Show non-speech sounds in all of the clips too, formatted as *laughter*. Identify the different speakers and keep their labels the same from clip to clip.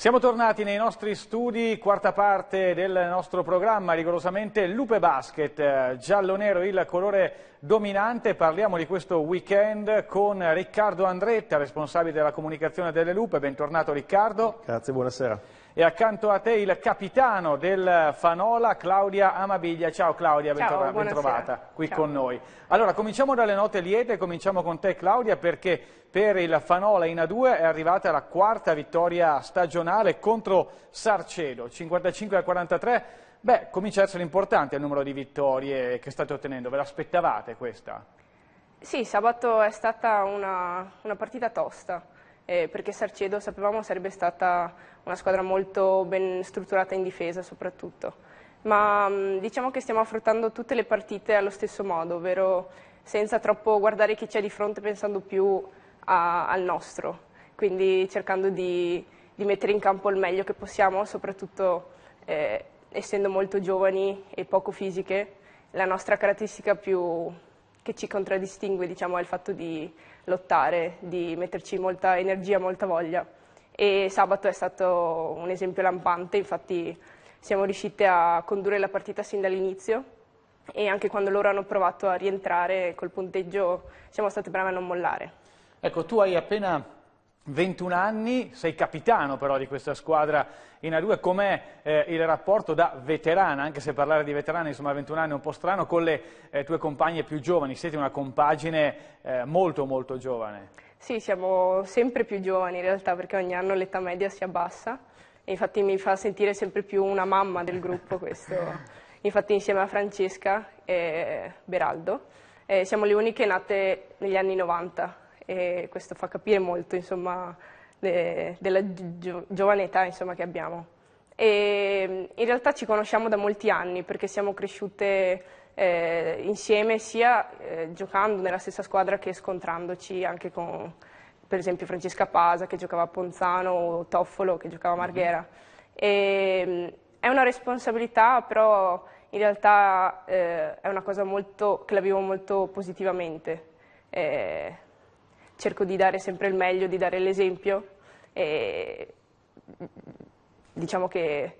Speaker 1: Siamo tornati nei nostri studi, quarta parte del nostro programma, rigorosamente Lupe Basket, eh, giallo-nero il colore dominante, parliamo di questo weekend con Riccardo Andretta, responsabile della comunicazione delle Lupe, bentornato Riccardo.
Speaker 2: Grazie, buonasera
Speaker 1: e accanto a te il capitano del Fanola, Claudia Amabiglia. Ciao Claudia, Ciao, trovata qui Ciao. con noi. Allora, cominciamo dalle note liete, cominciamo con te Claudia, perché per il Fanola in A2 è arrivata la quarta vittoria stagionale contro Sarcedo, 55 a 43. Beh, comincia ad essere importante il numero di vittorie che state ottenendo, ve l'aspettavate questa?
Speaker 3: Sì, sabato è stata una, una partita tosta eh, perché Sarcedo sapevamo sarebbe stata una squadra molto ben strutturata in difesa soprattutto. Ma mm, diciamo che stiamo affrontando tutte le partite allo stesso modo, ovvero senza troppo guardare chi c'è di fronte pensando più a, al nostro, quindi cercando di, di, mettere in campo il meglio che possiamo, soprattutto eh, essendo molto giovani e poco fisiche, la nostra caratteristica più che ci contraddistingue diciamo, è il fatto di lottare, di metterci molta energia, molta voglia. E sabato è stato un esempio lampante, infatti siamo riusciti a condurre la partita sin dall'inizio e anche quando loro hanno provato a rientrare col punteggio siamo stati bravi a non mollare.
Speaker 1: Ecco, tu hai appena 21 anni, sei capitano però di questa squadra in A2, com'è eh, il rapporto da veterana, anche se parlare di veterana insomma 21 anni è un po' strano, con le eh, tue compagne più giovani, siete una compagine eh, molto molto giovane.
Speaker 3: Sì, siamo sempre più giovani in realtà perché ogni anno l'età media si abbassa, infatti mi fa sentire sempre più una mamma del gruppo questo, *laughs* infatti insieme a Francesca e Beraldo eh, siamo le uniche nate negli anni 90 e questo fa capire molto insomma, de, della gio, giovane età insomma, che abbiamo. E in realtà ci conosciamo da molti anni perché siamo cresciute eh, insieme sia eh, giocando nella stessa squadra che scontrandoci anche con per esempio Francesca Pasa che giocava a Ponzano o Toffolo che giocava a mm-hmm. Marghera. E, è una responsabilità però in realtà eh, è una cosa molto, che la vivo molto positivamente. Eh, cerco di dare sempre il meglio, di dare l'esempio e diciamo che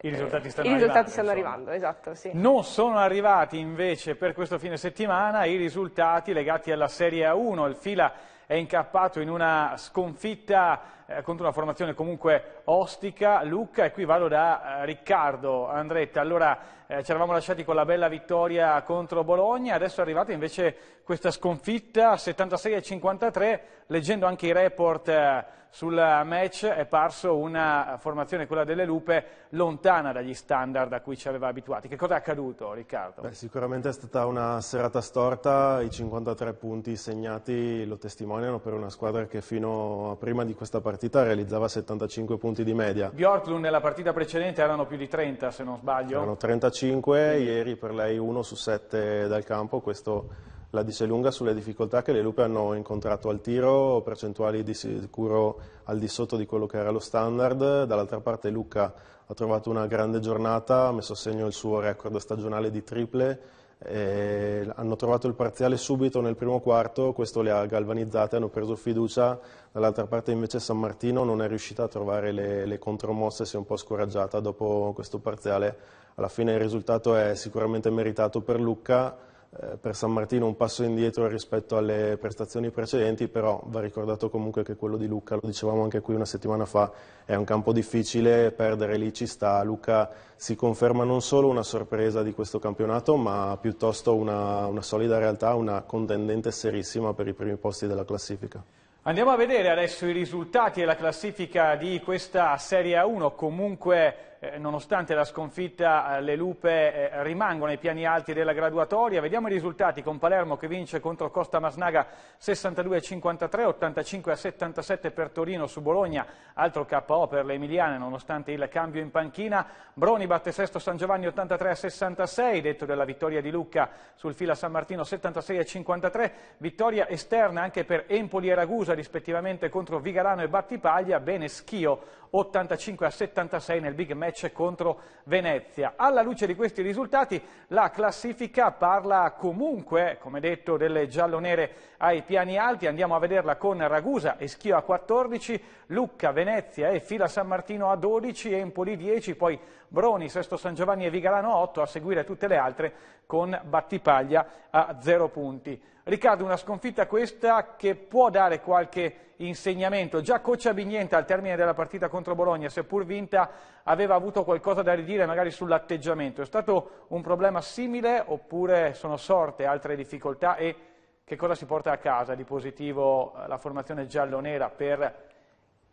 Speaker 1: i risultati stanno, I risultati arrivando, stanno arrivando,
Speaker 3: esatto, sì. Non
Speaker 1: sono arrivati invece per questo fine settimana i risultati legati alla Serie A1, il Fila è incappato in una sconfitta eh, contro una formazione comunque ostica, Lucca, e qui vado da eh, Riccardo Andretta. Allora, eh, ci eravamo lasciati con la bella vittoria contro Bologna, adesso è arrivata invece questa sconfitta 76 53, leggendo anche i report eh, sul match è parso una formazione, quella delle Lupe, lontana dagli standard a cui ci aveva abituati. Che cosa è accaduto Riccardo?
Speaker 2: Beh, sicuramente è stata una serata storta, i 53 punti segnati lo testimoniano per una squadra che fino a prima di questa partita partita realizzava 75 punti di media.
Speaker 1: Bjorklund nella partita precedente erano più di 30 se non sbaglio. Erano
Speaker 2: 35, ieri per lei 1 su 7 dal campo, questo la dice lunga sulle difficoltà che le Lupe hanno incontrato al tiro, percentuali di sicuro al di sotto di quello che era lo standard, dall'altra parte Luca ha trovato una grande giornata, ha messo a segno il suo record stagionale di triple eh, hanno trovato il parziale subito nel primo quarto, questo le ha galvanizzate, hanno preso fiducia, dall'altra parte invece San Martino non è riuscita a trovare le, le contromosse, si è un po' scoraggiata dopo questo parziale, alla fine il risultato è sicuramente meritato per Lucca, eh, per San Martino un passo indietro rispetto alle prestazioni precedenti, però va ricordato comunque che quello di Luca, lo dicevamo anche qui una settimana fa, è un campo difficile, perdere lì ci sta, Luca si conferma non solo una sorpresa di questo campionato, ma piuttosto una, una solida realtà, una contendente serissima per i primi posti della classifica.
Speaker 1: Andiamo a vedere adesso i risultati e la classifica di questa Serie A1, comunque eh, nonostante la sconfitta eh, le Lupe eh, rimangono ai piani alti della graduatoria. Vediamo i risultati con Palermo che vince contro Costa Masnaga 62 53, 85 77 per Torino su Bologna, altro KO per le Emiliane nonostante il cambio in panchina. Broni batte Sesto San Giovanni 83 66, detto della vittoria di Lucca sul fila San Martino 76 53, vittoria esterna anche per Empoli e Ragusa rispettivamente contro Vigarano e Battipaglia, bene Schio 85 a 76 nel big match contro Venezia. Alla luce di questi risultati la classifica parla comunque, come detto, delle giallonere ai piani alti, andiamo a vederla con Ragusa e Schio a 14, Lucca, Venezia e Fila San Martino a 12, Empoli 10, poi Broni, Sesto San Giovanni e Vigalano 8, a seguire tutte le altre con Battipaglia a 0 punti. Riccardo, una sconfitta questa che può dare qualche insegnamento. Già Coccia Bignenta al termine della partita contro Bologna, seppur vinta, aveva avuto qualcosa da ridire magari sull'atteggiamento. È stato un problema simile oppure sono sorte altre difficoltà e che cosa si porta a casa di positivo eh, la formazione giallo-nera per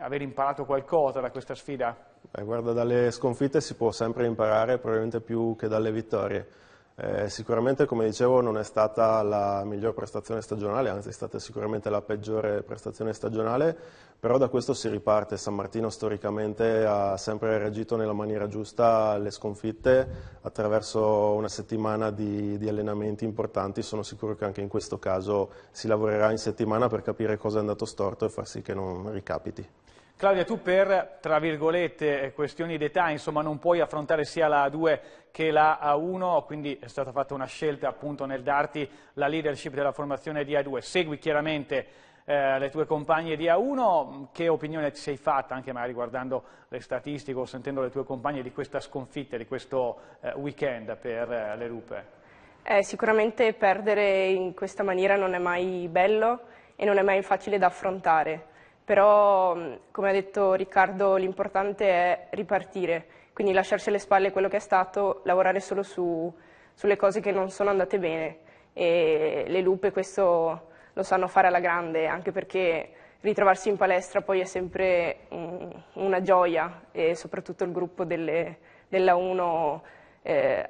Speaker 1: aver imparato qualcosa da questa sfida?
Speaker 2: Eh, guarda, dalle sconfitte si può sempre imparare, probabilmente più che dalle vittorie. Eh, sicuramente, come dicevo, non è stata la miglior prestazione stagionale, anzi è stata sicuramente la peggiore prestazione stagionale, però da questo si riparte. San Martino storicamente ha sempre reagito nella maniera giusta alle sconfitte attraverso una settimana di, di allenamenti importanti. Sono sicuro che anche in questo caso si lavorerà in settimana per capire cosa è andato storto e far sì che non ricapiti.
Speaker 1: Claudia, tu per, tra virgolette, questioni di età, insomma, non puoi affrontare sia la A2 che la A1, quindi è stata fatta una scelta appunto nel darti la leadership della formazione di A2. Segui chiaramente eh, le tue compagne di A1, che opinione ti sei fatta, anche magari guardando le statistiche o sentendo le tue compagne di questa sconfitta, di questo eh, weekend per eh, le Rupe?
Speaker 3: Eh, sicuramente perdere in questa maniera non è mai bello e non è mai facile da affrontare però mm, come ha detto Riccardo l'importante è ripartire, quindi lasciarsi alle spalle quello che è stato, lavorare solo su, sulle cose che non sono andate bene e le lupe questo lo sanno fare alla grande, anche perché ritrovarsi in palestra poi è sempre una gioia e soprattutto il gruppo delle, della 1 eh,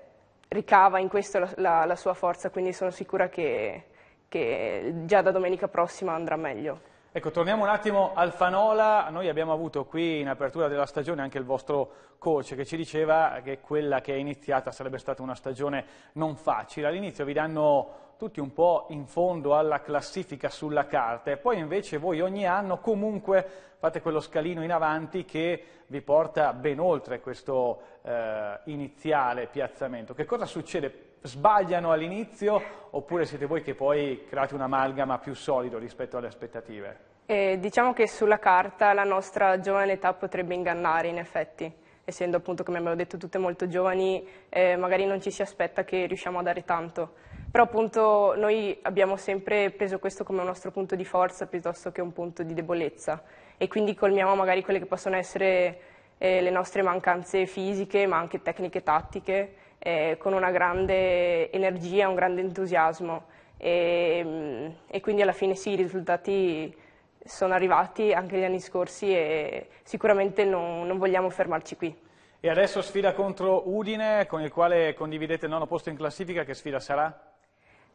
Speaker 3: ricava in questo la, la, la, sua forza, quindi sono sicura che, che già da domenica prossima andrà meglio.
Speaker 1: Ecco, torniamo un attimo al Fanola, noi abbiamo avuto qui in apertura della stagione anche il vostro coach che ci diceva che quella che è iniziata sarebbe stata una stagione non facile, all'inizio vi danno tutti un po' in fondo alla classifica sulla carta e poi invece voi ogni anno comunque fate quello scalino in avanti che vi porta ben oltre questo eh, iniziale piazzamento. Che cosa succede sbagliano all'inizio oppure siete voi che poi create un amalgama più solido rispetto alle aspettative?
Speaker 3: Eh, diciamo che sulla carta la nostra giovane età potrebbe ingannare in effetti, essendo appunto come abbiamo detto tutte molto giovani, eh, magari non ci si aspetta che riusciamo a dare tanto. Però appunto noi abbiamo sempre preso questo come un nostro punto di forza piuttosto che un punto di debolezza e quindi colmiamo magari quelle che possono essere eh, le nostre mancanze fisiche ma anche tecniche tattiche eh, con una grande energia, un grande entusiasmo e, mm, e, quindi alla fine sì, i risultati sono arrivati anche gli anni scorsi e sicuramente non, non vogliamo fermarci qui. E adesso sfida
Speaker 1: contro Udine con il quale condividete il nono posto in classifica, che sfida sarà?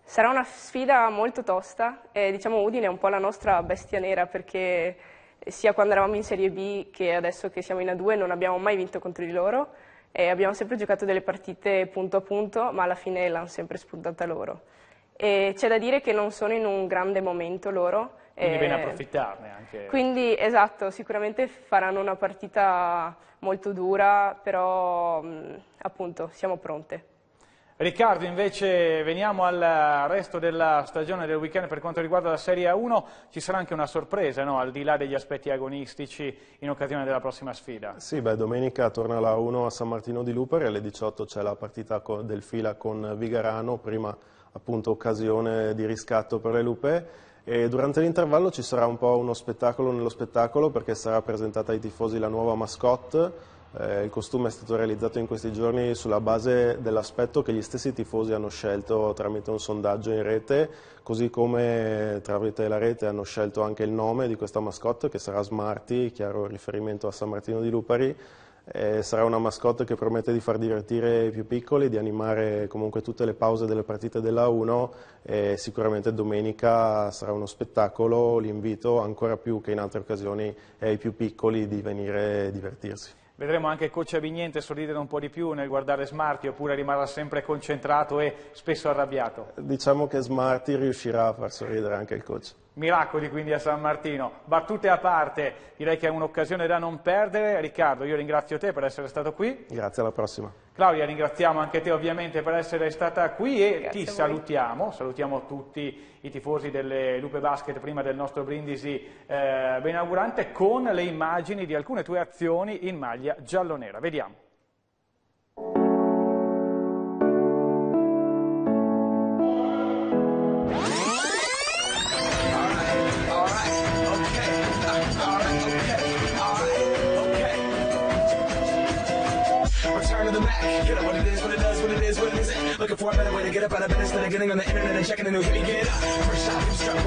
Speaker 3: Sarà una sfida molto tosta, eh, diciamo Udine è un po' la nostra bestia nera perché sia quando eravamo in Serie B che adesso che siamo in A2 non abbiamo mai vinto contro di loro e abbiamo sempre giocato delle partite punto a punto, ma alla fine l'hanno sempre spuntata loro. E c'è da dire che non sono in un grande momento loro. Quindi bene eh,
Speaker 1: approfittarne anche. Quindi
Speaker 3: esatto, sicuramente faranno una partita molto dura, però mm, appunto siamo pronte.
Speaker 1: Riccardo, invece veniamo al resto della stagione del weekend per quanto riguarda la Serie A1, ci sarà anche una sorpresa no? al di là degli aspetti agonistici in occasione della prossima sfida.
Speaker 2: Sì, beh, domenica torna la 1 a San Martino di e alle 18 c'è la partita del fila con Vigarano, prima appunto occasione di riscatto per le Lupe e durante l'intervallo ci sarà un po' uno spettacolo nello spettacolo perché sarà presentata ai tifosi la nuova mascotte eh, il costume è stato realizzato in questi giorni sulla base dell'aspetto che gli stessi tifosi hanno scelto tramite un sondaggio in rete, così come tramite la rete hanno scelto anche il nome di questa mascotte che sarà Smarty, chiaro riferimento a San Martino di Lupari. Eh, sarà una mascotte che promette di far divertire i più piccoli, di animare comunque tutte le pause delle partite della 1 e sicuramente domenica sarà uno spettacolo, l'invito ancora più che in altre occasioni ai più piccoli di venire a divertirsi.
Speaker 1: Vedremo anche il coach Abignente sorridere un po' di più nel guardare Smarty oppure rimarrà sempre concentrato e spesso arrabbiato.
Speaker 2: Diciamo che Smarty riuscirà a far sorridere anche il coach.
Speaker 1: Miracoli quindi a San Martino. Battute a parte, direi che è un'occasione da non perdere. Riccardo, io ringrazio te per essere stato qui.
Speaker 2: Grazie, alla prossima.
Speaker 1: Claudia, ringraziamo anche te ovviamente per essere stata qui e Grazie ti salutiamo, salutiamo tutti i tifosi delle Lupe Basket prima del nostro brindisi eh, benaugurante con le immagini di alcune tue azioni in maglia giallonera. Vediamo.
Speaker 3: Get the what it is, what it does, what it is, what it Looking for a better way to get up out of bed instead of getting on the internet and checking the news. hit. Me get up. First shot, hip